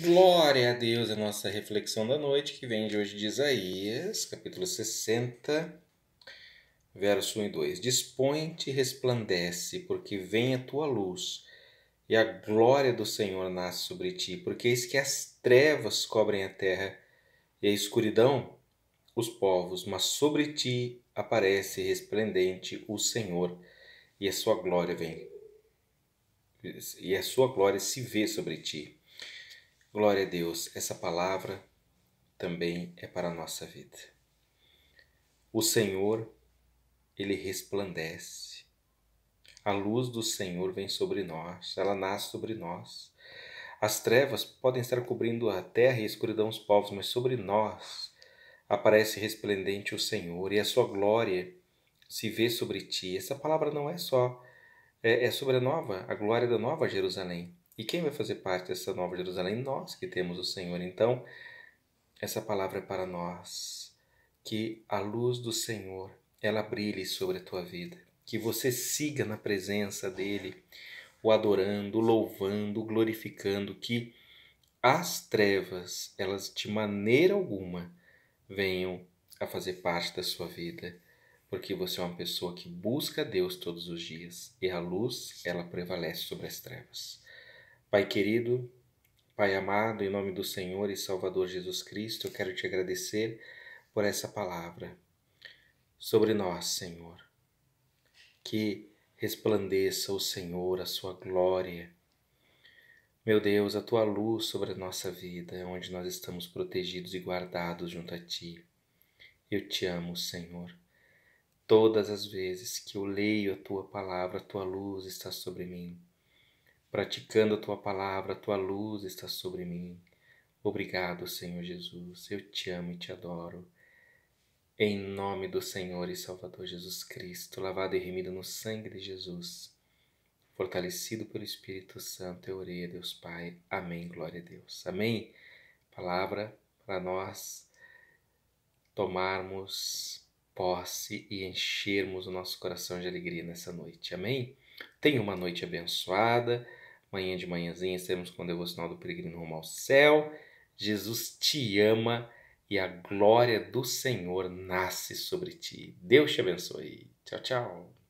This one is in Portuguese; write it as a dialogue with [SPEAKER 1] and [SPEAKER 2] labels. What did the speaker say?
[SPEAKER 1] Glória a Deus, a nossa reflexão da noite, que vem de hoje de Isaías, capítulo 60, verso 1 e 2. Dispõe-te e resplandece, porque vem a tua luz, e a glória do Senhor nasce sobre ti, porque eis que as trevas cobrem a terra e a escuridão os povos, mas sobre ti aparece resplendente o Senhor, e a sua glória vem. E a sua glória se vê sobre ti. Glória a Deus, essa palavra também é para a nossa vida. O Senhor, ele resplandece. A luz do Senhor vem sobre nós, ela nasce sobre nós. As trevas podem estar cobrindo a terra e a escuridão os povos, mas sobre nós aparece resplendente o Senhor e a sua glória se vê sobre ti. Essa palavra não é só, é, é sobre a nova, a glória da nova Jerusalém e quem vai fazer parte dessa nova Jerusalém? Nós que temos o Senhor. Então, essa palavra é para nós. Que a luz do Senhor ela brilhe sobre a tua vida. Que você siga na presença dele, o adorando, louvando, glorificando. Que as trevas, elas de maneira alguma venham a fazer parte da sua vida, porque você é uma pessoa que busca Deus todos os dias e a luz, ela prevalece sobre as trevas. Pai querido, Pai amado, em nome do Senhor e Salvador Jesus Cristo, eu quero te agradecer por essa palavra sobre nós, Senhor. Que resplandeça o Senhor, a sua glória. Meu Deus, a tua luz sobre a nossa vida, onde nós estamos protegidos e guardados junto a ti. Eu te amo, Senhor. Todas as vezes que eu leio a tua palavra, a tua luz está sobre mim praticando a tua palavra, a tua luz está sobre mim. Obrigado, Senhor Jesus, eu te amo e te adoro. Em nome do Senhor e Salvador Jesus Cristo, lavado e remido no sangue de Jesus, fortalecido pelo Espírito Santo, eu orei a Deus Pai. Amém. Glória a Deus. Amém. Palavra para nós tomarmos posse e enchermos o nosso coração de alegria nessa noite. Amém. Tenha uma noite abençoada. Manhã de manhãzinha estaremos com o devocional do peregrino rumo ao céu. Jesus te ama e a glória do Senhor nasce sobre ti. Deus te abençoe. Tchau, tchau.